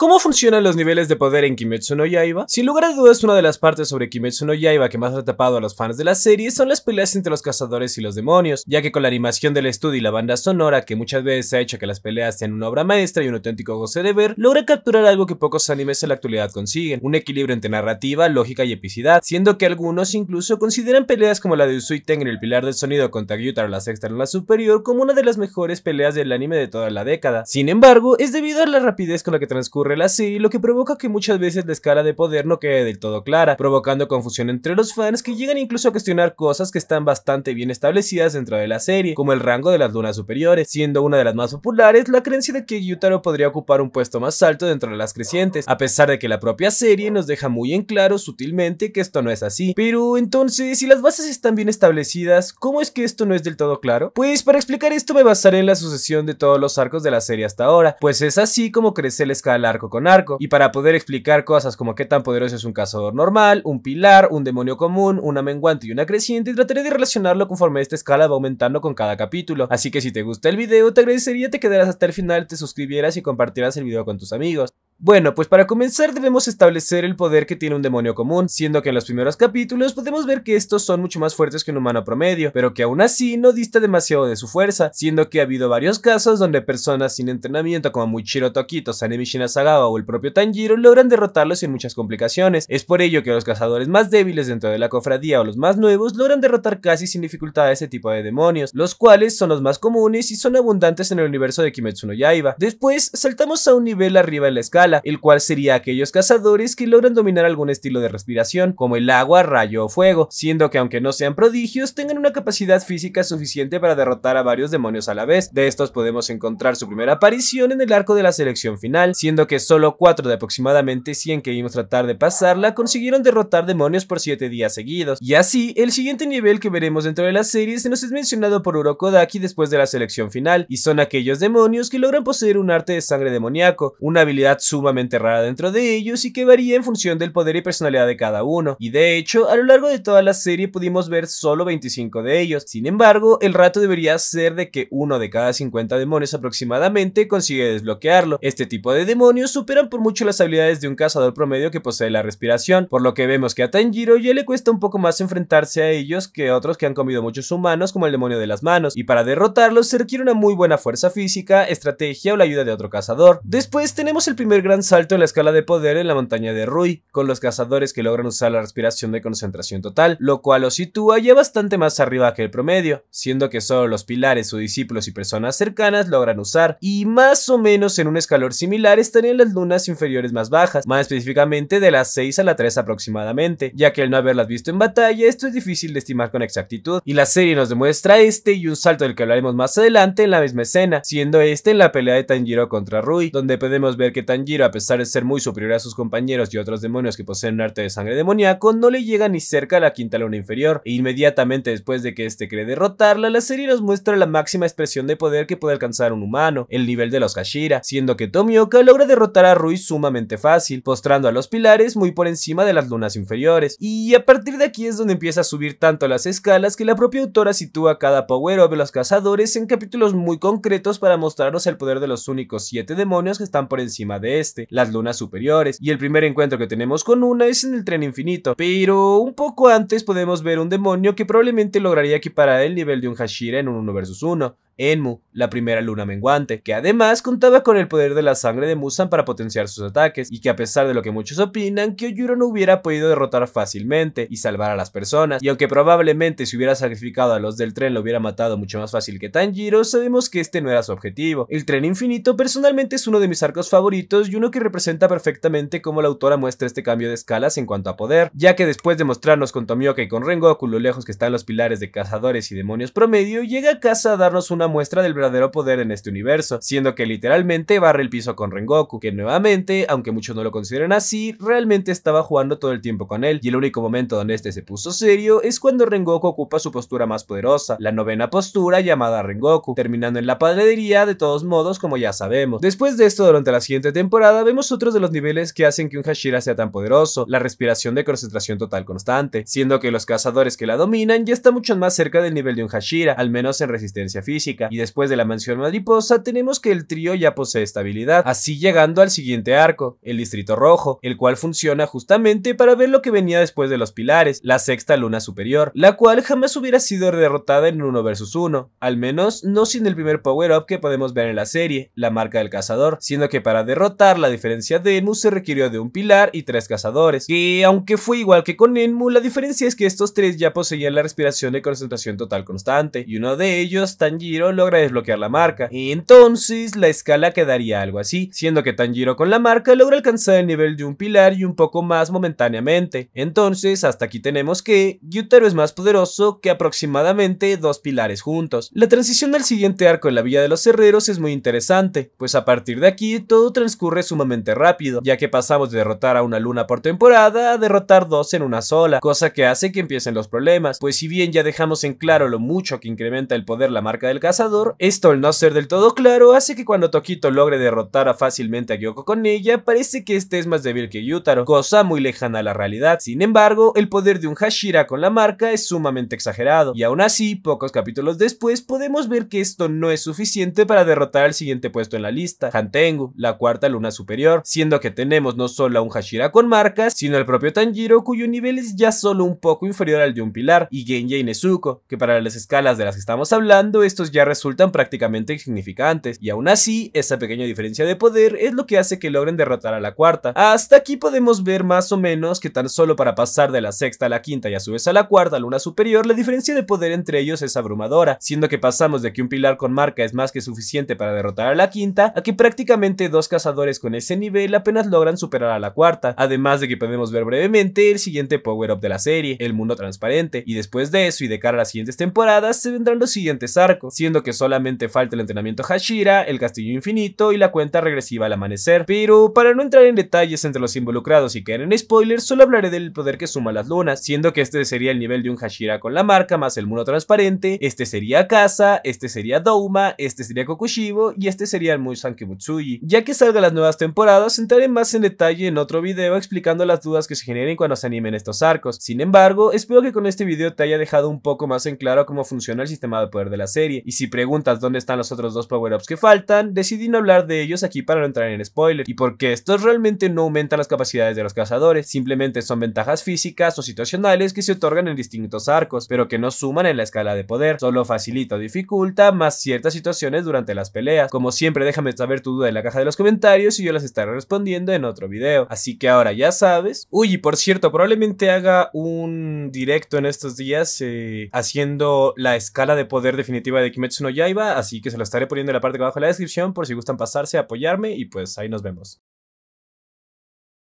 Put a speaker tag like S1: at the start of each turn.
S1: ¿Cómo funcionan los niveles de poder en Kimetsu no Yaiba? Sin lugar a dudas, una de las partes sobre Kimetsu no Yaiba que más ha tapado a los fans de la serie son las peleas entre los cazadores y los demonios, ya que con la animación del estudio y la banda sonora, que muchas veces ha hecho que las peleas sean una obra maestra y un auténtico goce de ver, logra capturar algo que pocos animes en la actualidad consiguen, un equilibrio entre narrativa, lógica y epicidad, siendo que algunos incluso consideran peleas como la de Usui en el pilar del sonido contra Gyutaro la sexta en la superior como una de las mejores peleas del anime de toda la década. Sin embargo, es debido a la rapidez con la que transcurre la serie, lo que provoca que muchas veces la escala de poder no quede del todo clara, provocando confusión entre los fans que llegan incluso a cuestionar cosas que están bastante bien establecidas dentro de la serie, como el rango de las lunas superiores, siendo una de las más populares la creencia de que Yutaro podría ocupar un puesto más alto dentro de las crecientes, a pesar de que la propia serie nos deja muy en claro sutilmente que esto no es así. Pero entonces, si las bases están bien establecidas, ¿cómo es que esto no es del todo claro? Pues para explicar esto me basaré en la sucesión de todos los arcos de la serie hasta ahora, pues es así como crece la escala con arco, y para poder explicar cosas como qué tan poderoso es un cazador normal, un pilar, un demonio común, una menguante y una creciente, trataré de relacionarlo conforme esta escala va aumentando con cada capítulo. Así que si te gusta el video, te agradecería te quedaras hasta el final, te suscribieras y compartieras el video con tus amigos. Bueno, pues para comenzar debemos establecer el poder que tiene un demonio común, siendo que en los primeros capítulos podemos ver que estos son mucho más fuertes que un humano promedio, pero que aún así no dista demasiado de su fuerza, siendo que ha habido varios casos donde personas sin entrenamiento como Muchiro Tokito, Sanemi Shinasagawa o el propio Tanjiro logran derrotarlos sin muchas complicaciones. Es por ello que los cazadores más débiles dentro de la cofradía o los más nuevos logran derrotar casi sin dificultad a este tipo de demonios, los cuales son los más comunes y son abundantes en el universo de Kimetsu no Yaiba. Después saltamos a un nivel arriba en la escala el cual sería aquellos cazadores que logran dominar algún estilo de respiración, como el agua, rayo o fuego, siendo que aunque no sean prodigios, tengan una capacidad física suficiente para derrotar a varios demonios a la vez. De estos podemos encontrar su primera aparición en el arco de la selección final, siendo que solo 4 de aproximadamente 100 que vimos tratar de pasarla consiguieron derrotar demonios por 7 días seguidos. Y así, el siguiente nivel que veremos dentro de la serie se nos es mencionado por Urokodaki después de la selección final, y son aquellos demonios que logran poseer un arte de sangre demoníaco, una habilidad súper sumamente rara dentro de ellos y que varía en función del poder y personalidad de cada uno. Y de hecho, a lo largo de toda la serie pudimos ver solo 25 de ellos. Sin embargo, el rato debería ser de que uno de cada 50 demonios aproximadamente consigue desbloquearlo. Este tipo de demonios superan por mucho las habilidades de un cazador promedio que posee la respiración, por lo que vemos que a Tanjiro ya le cuesta un poco más enfrentarse a ellos que a otros que han comido muchos humanos como el demonio de las manos, y para derrotarlos se requiere una muy buena fuerza física, estrategia o la ayuda de otro cazador. Después tenemos el primer gran salto en la escala de poder en la montaña de Rui, con los cazadores que logran usar la respiración de concentración total, lo cual lo sitúa ya bastante más arriba que el promedio, siendo que solo los pilares, sus discípulos y personas cercanas logran usar, y más o menos en un escalor similar estarían las lunas inferiores más bajas, más específicamente de las 6 a la 3 aproximadamente, ya que al no haberlas visto en batalla esto es difícil de estimar con exactitud, y la serie nos demuestra este y un salto del que hablaremos más adelante en la misma escena, siendo este en la pelea de Tanjiro contra Rui, donde podemos ver que Tanjiro a pesar de ser muy superior a sus compañeros y otros demonios que poseen un arte de sangre demoníaco, no le llega ni cerca a la quinta luna inferior. E inmediatamente después de que este cree derrotarla, la serie nos muestra la máxima expresión de poder que puede alcanzar un humano, el nivel de los Hashira, siendo que Tomioka logra derrotar a Rui sumamente fácil, postrando a los pilares muy por encima de las lunas inferiores. Y a partir de aquí es donde empieza a subir tanto las escalas que la propia autora sitúa cada power up los cazadores en capítulos muy concretos para mostrarnos el poder de los únicos siete demonios que están por encima de él este, las lunas superiores, y el primer encuentro que tenemos con una es en el tren infinito, pero un poco antes podemos ver un demonio que probablemente lograría equiparar el nivel de un Hashira en un 1 vs 1, Enmu, la primera luna menguante, que además contaba con el poder de la sangre de Musan para potenciar sus ataques, y que a pesar de lo que muchos opinan, que Kyojuro no hubiera podido derrotar fácilmente y salvar a las personas, y aunque probablemente si hubiera sacrificado a los del tren lo hubiera matado mucho más fácil que Tanjiro, sabemos que este no era su objetivo. El tren infinito personalmente es uno de mis arcos favoritos y uno que representa perfectamente cómo la autora muestra este cambio de escalas en cuanto a poder, ya que después de mostrarnos con Tomioka y con Rengoku lo lejos que están los pilares de cazadores y demonios promedio, llega a casa a darnos una muestra del verdadero poder en este universo, siendo que literalmente barre el piso con Rengoku, que nuevamente, aunque muchos no lo consideren así, realmente estaba jugando todo el tiempo con él, y el único momento donde este se puso serio es cuando Rengoku ocupa su postura más poderosa, la novena postura llamada Rengoku, terminando en la padrería de todos modos como ya sabemos. Después de esto durante la siguiente temporada, vemos otros de los niveles que hacen que un Hashira sea tan poderoso, la respiración de concentración total constante, siendo que los cazadores que la dominan ya está mucho más cerca del nivel de un Hashira, al menos en resistencia física, y después de la mansión mariposa tenemos que el trío ya posee estabilidad, así llegando al siguiente arco, el distrito rojo, el cual funciona justamente para ver lo que venía después de los pilares, la sexta luna superior, la cual jamás hubiera sido derrotada en 1 vs 1, al menos no sin el primer power-up que podemos ver en la serie, la marca del cazador, siendo que para derrotar la diferencia de Enmu se requirió de un pilar y tres cazadores, que aunque fue igual que con Enmu, la diferencia es que estos tres ya poseían la respiración de concentración total constante, y uno de ellos, Tanjiro, logra desbloquear la marca. y Entonces, la escala quedaría algo así, siendo que Tanjiro con la marca logra alcanzar el nivel de un pilar y un poco más momentáneamente. Entonces, hasta aquí tenemos que Gyutaro es más poderoso que aproximadamente dos pilares juntos. La transición del siguiente arco en la vía de los Herreros es muy interesante, pues a partir de aquí todo transcurre sumamente rápido, ya que pasamos de derrotar a una luna por temporada a derrotar dos en una sola, cosa que hace que empiecen los problemas, pues si bien ya dejamos en claro lo mucho que incrementa el poder la marca del cazador, esto al no ser del todo claro hace que cuando Tokito logre derrotar fácilmente a Gyoko con ella, parece que este es más débil que Yutaro, cosa muy lejana a la realidad. Sin embargo, el poder de un Hashira con la marca es sumamente exagerado, y aún así, pocos capítulos después, podemos ver que esto no es suficiente para derrotar al siguiente puesto en la lista, Hantengu, la cuarta luna superior, siendo que tenemos no solo a un Hashira con marcas, sino al propio Tanjiro cuyo nivel es ya solo un poco inferior al de un pilar, y Genji y Nezuko, que para las escalas de las que estamos hablando, estos ya resultan prácticamente insignificantes, y aún así, esa pequeña diferencia de poder es lo que hace que logren derrotar a la cuarta. Hasta aquí podemos ver más o menos que tan solo para pasar de la sexta a la quinta y a su vez a la cuarta luna superior, la diferencia de poder entre ellos es abrumadora, siendo que pasamos de que un pilar con marca es más que suficiente para derrotar a la quinta, a que prácticamente dos cazadores con ese nivel apenas logran superar a la cuarta, además de que podemos ver brevemente el siguiente power-up de la serie, el mundo transparente, y después de eso y de cara a las siguientes temporadas se vendrán los siguientes arcos, siendo que solamente falta el entrenamiento Hashira, el castillo infinito y la cuenta regresiva al amanecer, pero para no entrar en detalles entre los involucrados y caer en spoilers, solo hablaré del poder que suma las lunas, siendo que este sería el nivel de un Hashira con la marca más el mundo transparente, este sería Kasa, este sería Douma, este sería Kokushibo y este sería el muy Kibutsuji. Ya que salga las nuevas temporadas, entraré más en detalle en otro video explicando las dudas que se generen cuando se animen estos arcos. Sin embargo, espero que con este video te haya dejado un poco más en claro cómo funciona el sistema de poder de la serie, y si preguntas dónde están los otros dos power-ups que faltan, decidí no hablar de ellos aquí para no entrar en spoiler, y porque estos realmente no aumentan las capacidades de los cazadores, simplemente son ventajas físicas o situacionales que se otorgan en distintos arcos, pero que no suman en la escala de poder, solo facilita o dificulta más ciertas situaciones durante las peleas. Como siempre, déjame saber tu duda en la caja de los comentarios y yo las estaré respondiendo en otro video. Así que ahora ya sabes. Uy, y por cierto, probablemente haga un directo en estos días eh, haciendo la escala de poder definitiva de Kimetsu no Yaiba, así que se lo estaré poniendo en la parte de abajo de la descripción por si gustan pasarse, apoyarme y pues ahí nos vemos.